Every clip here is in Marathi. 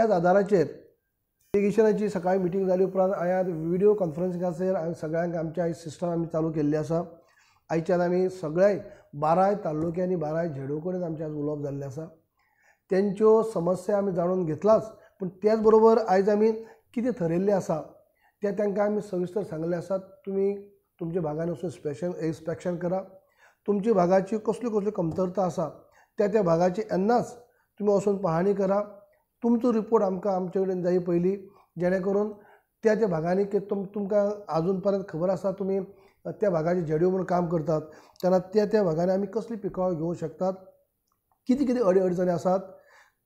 त्याच आदाराचेर इरिगेशनाची सकाळी मिटींग झाली उपरांत हांवें व्हिडिओ कॉन्फरन्सिंगाचेर हांवें सगळ्यांक आमच्या आयज सिस्टम आमी चालू केल्ली आसा आयच्यान आमी सगळे बाराय तालुक्यांनी बाराय झेडो कडेन आमचे आज उलोवप जाल्लें आसा त्यांच्यो समस्या आमी जाणून घेतलाच पूण त्याच बरोबर आयज आमी कितें थरयल्लें आसा तें तांकां आमी सविस्तर सांगलें आसा तुमी तुमच्या भागान वचून स्पेशल इन्स्पेक्शन करा तुमच्या भागाची कसल्यो कसल्यो कमतरता आसा त्या त्या भागाची एन्नाच तुमी वचून पाहणी करा तुमचो रिपोर्ट आमकां आमचे कडेन जायी पयली जेणे करून त्या त्या भागांनी तुम तुमकां आजून पर्यंत खबर आसा तुमी त्या भागाचे जे डी काम करतात तेन्ना त्या त्या भागांनी आमी कसली पिकावळ घेवंक शकतात कितें कितें अडी अडचणी आसात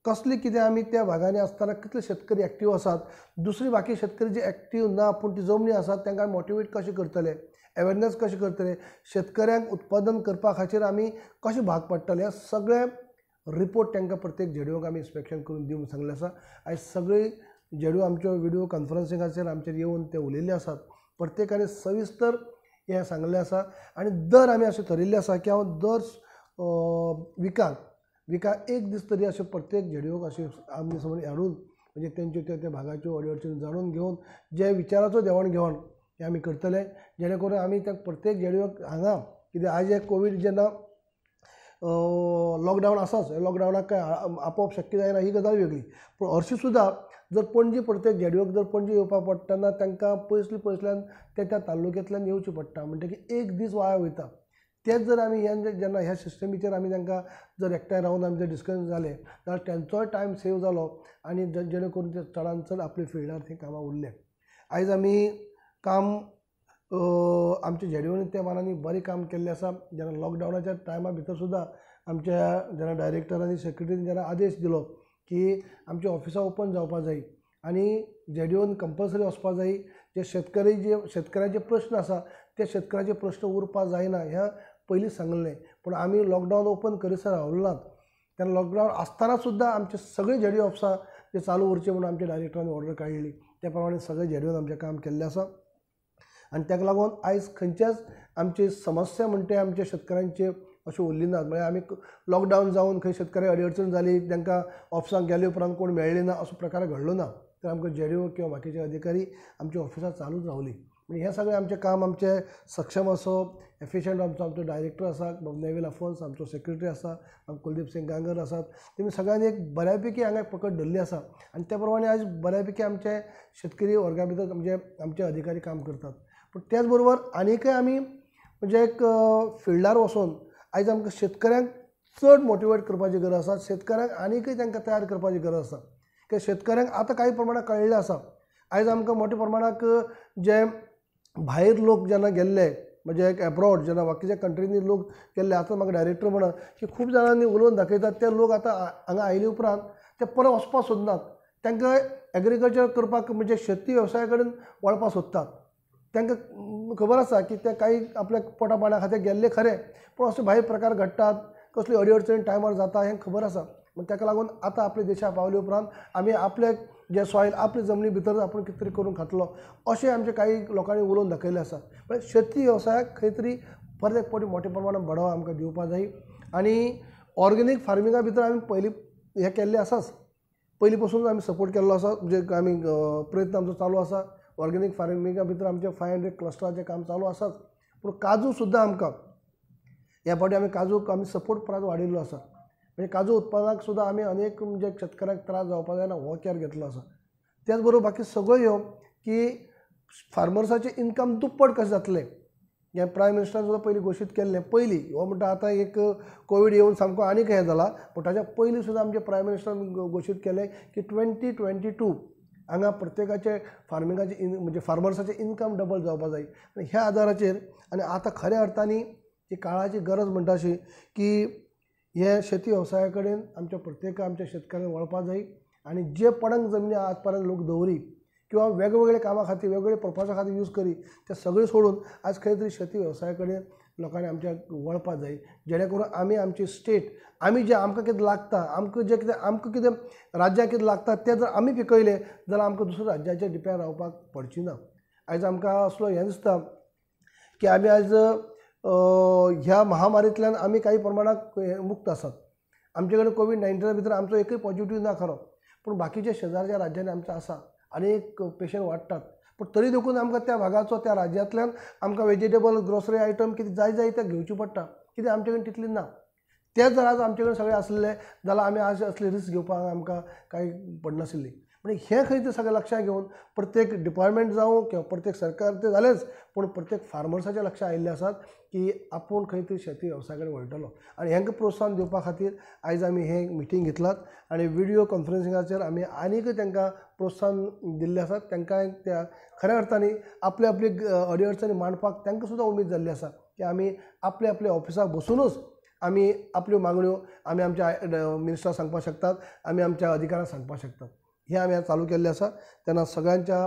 कसली कितें आमी त्या भागांनी आसतना कितले शेतकरी एक्टीव आसात दुसरी बाकी शेतकरी जे एक्टीव ना पूण ती जमनी आसात तांकां मोटिवेट कशें करतले अवेरनेस कशें करतले शेतकऱ्यांक उत्पादन करपा खातीर आमी कशें भाग पडटले हें सगळें रिपोर्ट त्यांना प्रत्येक झेडयोक आमी इन्स्पेक्शन करून दिवंक सांगले आणि सगळे सगळीं झेडयो व्हिडिओ कॉन्फरन्सिंग असेल आमचेर येऊन ते उलयल्ले असतात प्रत्येकाने सविस्तर हे सांगले असा आणि दर आम्ही असे थरिल्लें असा की हा दर विकाक विका एक दीस तरी असे प्रत्येक झेडयोक असे आम्ही समोर हाडून म्हणजे तेंच्यो त्या त्या भागाच्यो अडी जाणून घेऊन जे विचाराचं देवण घेवण हें आमी करतले जेणेकरून आम्ही त्या प्रत्येक झेडयोक हांगा की आज हे कोविड जेव्हा लॉकडाऊन असाच लॉकडावनाक काय आपोवप शक्य जायना ही गजाल वेगळी पण हरशीं सुद्दां जर पणजी प्रत्येक जेडीओक जर पणजे येवपा पडटा तेन्ना तांकां पयसले पयसल्यान त्या त्या तालुक्यांतल्यान येवचें पडटा म्हणटकीर एक दीस वाया वयता तेच जर आमी हे जेन्ना ह्या सिस्टमीचेर आमी तांकां जर एकठांय रावन आमी जर डिस्कस जाल्यार तेंचोय टायम सेव जालो आनी जेणे करून ते चडांत चड आपले फिल्डार थंय कामां उरले आयज आमी काम आमचे जेडीओन त्या मानाने बरे काम केल्लें आसा जेन्ना लॉकडावनाच्या टायमा भितर सुद्दां आमच्या जेन्ना डायरेक्टर सेक्रेटरी सेक्रेटरीन जेन्ना आदेश दिलो की आमची ऑफिसां ओपन जावपाक जाय आनी झेडीओन कंपलसरी वचपाक जाई जे शेतकरी जे शेतकऱ्याचे प्रश्न आसा ते शेतकऱ्याचे प्रश्न उरपा जायना हें पहिले सांगलें पूण आमी लॉकडावन ओपन करीसर रावलें तेन्ना लॉकडावन आसतना सुद्दां आमचे सगळे जेडीओ ऑफिसां ते चालू उरचे म्हणून आमच्या डायरेक्टरांनी ऑर्डर काडली त्या प्रमाणे सगळे जेडीओन आमचें काम केल्लें आसा आणि ताका लागून आयज खंयच्याच आमची समस्या म्हणटा आमच्या शेतकऱ्यांचे असे उरली नात म्हळ्यार म्हणजे आमी लॉकडावन जावन खंय शेतकरी अडीअडचण जाली तांकां ऑफिसांत गेले उपरांत कोण मेळ्ळे ना असो प्रकार घडलो ना तर आमकां जेडीओ किंवा बाकीचे अधिकारी आमच्या ऑफिसात चालूच रावली म्हणजे हें सगळें आमचें काम आमचें सक्षम असो एफिशियंट आमचो आमचो डायरेक्टर आसा नेवील अफोन्स आमचो सेक्रेटरी आसा कुलदीप सिंग गांगर आसात तेमी सगळ्यांनी एक बऱ्यापैकी पैकी हांगा पकड धरली आसा आनी त्या प्रमाणे आयज आमचे शेतकरी वर्गा भितर म्हणजे आमचे अधिकारी काम करतात पण त्याचबरोबर अनेक आम्ही म्हणजे एक फिल्डार वचून आयज आमकां शेतकऱ्यांक चड मोटिवेट करपाची गरज आसा शेतकऱ्यांक आनीकय तांकां तयार करपाची गरज आसा की शेतकऱ्यांक आतां कांय प्रमाणांत कळिल्लें आसा आयज आमकां मोठ्या प्रमाणांत जे भायर लोक जेन्ना गेल्ले म्हणजे एक एब्रॉड जेन्ना बाकीच्या कंट्रीनी लोक गेल्ले आतां म्हाका डायरेक्टर म्हणा की खूब जाणांनी उलोवन दाखयतात ते लोक आतां हांगा आयले उपरांत ते परत वचपाक सोदनात तांकां एग्रीकल्चर करपाक म्हणजे शेती वेवसाया कडेन वळपाक सोदतात तांकां खबर असा की ते काही आपल्या पोटा पाण्या खातीर गेल्ले खरे पण असे भाई प्रकार घडटात कसली अडीअडचणी टायमार जाता हे खबर असा मग ताका लागून आतां आपल्या देशा पावले उपरांत आमी आपले जे सॉयल आपल्या जमनी भितर आपण कितें तरी करून खातलो अशें आमचे काही लोकांनी उलोवन दाखयलें आसा म्हणजे शेती वेवसायाक खंय तरी परत एक पावटी मोठ्या प्रमाणांत बडो आमकां दिवपाक जाय आनी ऑर्गेनीक फार्मिंगा भितर आमी पहिली हें केल्लें आसाच पयलीं आम्ही आमी सपोर्ट केल्लो आसा म्हणजे आमी प्रयत्न आमचो चालू आसा ऑर्गेनिक फार्मिंगा भितर आमचे फाय हंड्रेड क्लस्टराचें काम चालू आसात पूण काजू सुद्दां आमकां ह्या फावटी आमी काजूक आमी सपोर्ट प्रायज वाडिल्लो आसा म्हणजे काजू उत्पादनाक सुद्दां आमी अनेक म्हणजे शेतकऱ्यांक त्रास जावपाक जायना हो त्याचबरोबर घेतलो आसा त्याच बरोबर बाकी सगळ्यो ह्यो की फार्मर्साचें इन्कम दुप्पट कशें जातलें हें प्रायम मिनिस्टरान सुद्दां पयलीं घोशीत केल्लें पयलीं हो म्हणटा आतां एक कोवीड येवन सामको आनीक हें जाला पूण ताच्या पयलीं सुद्दां आमचे प्रायम मिनिस्टरान घोशीत केलें की ट्वेंटी ट्वेंटी टू हांगा प्रत्येकाचे फार्मिंगाचे इन म्हणजे फार्मर्सचे इनकम डबल जावपा जाय आनी ह्या आदाराचेर आनी आतां खऱ्या अर्थांनी जी काळाची गरज म्हणटा अशी की हे शेती वेवसाया कडेन आमच्या प्रत्येका आमच्या शेतकारांक वळपा जाय आनी जे पडंग जमीन आजपर्यंत लोक दवरी किंवा वेगवेगळ्या कामा खातीर वेगवेगळ्या पर्पजा खातीर यूज करी ते सगळे सोडून आज खंय तरी शेती वेवसाया लोकांनी आमच्या वळपा जाय जेणेकरून आम्ही आमची स्टेट आम्ही जे आमकां कितें लागता आमकां जें कितें आमकां कितें राज्याक कितें लागता तें जर आमी पिकयलें जाल्यार आमकां दुसऱ्या राज्याचेर डिपेंड रावपाक पडची ना आयज आमकां असलो हें दिसता की आमी आयज ह्या महामारींतल्यान आमी काही प्रमाणात मुक्त आसात आमचे कडेन कोवीड नायन्टीना भितर आमचो एकूय पॉझिटिव्ह ना खरो पूण बाकीच्या शेजारच्या राज्यांनी आमचो आसा आनी एक पेशंट वाडटात पण तरी देखून आमकां त्या भागाचो त्या राज्यांतल्यान आमकां वेजिटेबल ग्रोसरी आयटम कितें जाय जाय तें घेवची पडटा कित्याक आमचे कडेन तितली ना तेंच जर आज आमचे कडेन सगळें आसलें जाल्यार आमी आज असली रिस्क घेवपाक आमकां कांय पडनाशिल्ली म्हणजे हे खंय ते सगळें लक्षात घेऊन प्रत्येक डिपार्टमेंट जावं किंवा प्रत्येक सरकार ते झालेच पण प्रत्येक फार्मर्साचें लक्ष आयिल्लें असतात की आपण खंय तरी शेती व्यवसायाकडे वळटलो आणि ह्यांना प्रोत्साहन दिवपा खातीर आयज आम्ही हे मिटींग घेतलात आणि व्हिडिओ कॉन्फरन्सिंगाचे आम्ही आणिक त्यांना प्रोत्साहन दिल्लें असतात तांकां त्या खऱ्या अर्थांनी आपले आपली अडी अडचणी मांडपाक तांकां सुद्धा उमेद जाल्ली आसा की आम्ही आपले आपले ऑफिसाक बसूनच आम्ही आपल्यो मागण्यो आम्ही आमच्या मिनिस्टर सांगपाक शकतात आम्ही आमच्या अधिकाऱ्यांना सांगपाक शकतात हे आम्ही चालू केलेले असा त्यांना सगळ्यांच्या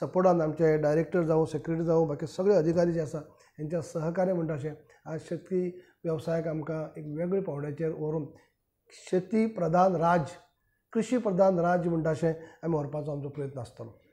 सपोर्टान आमचे डायरेक्टर जावं सेक्रेटरी जावं बाकी सगळे अधिकारी जे आसा हेंच्या सहकार्य म्हणटा अशें आज शेतकी वेवसायाक आमकां एक वेगळे पावड्याचेर व्हरून शेती प्रधान राज्य कृशी प्रधान राज्य म्हणटा अशें आमी व्हरपाचो आमचो प्रयत्न आसतलो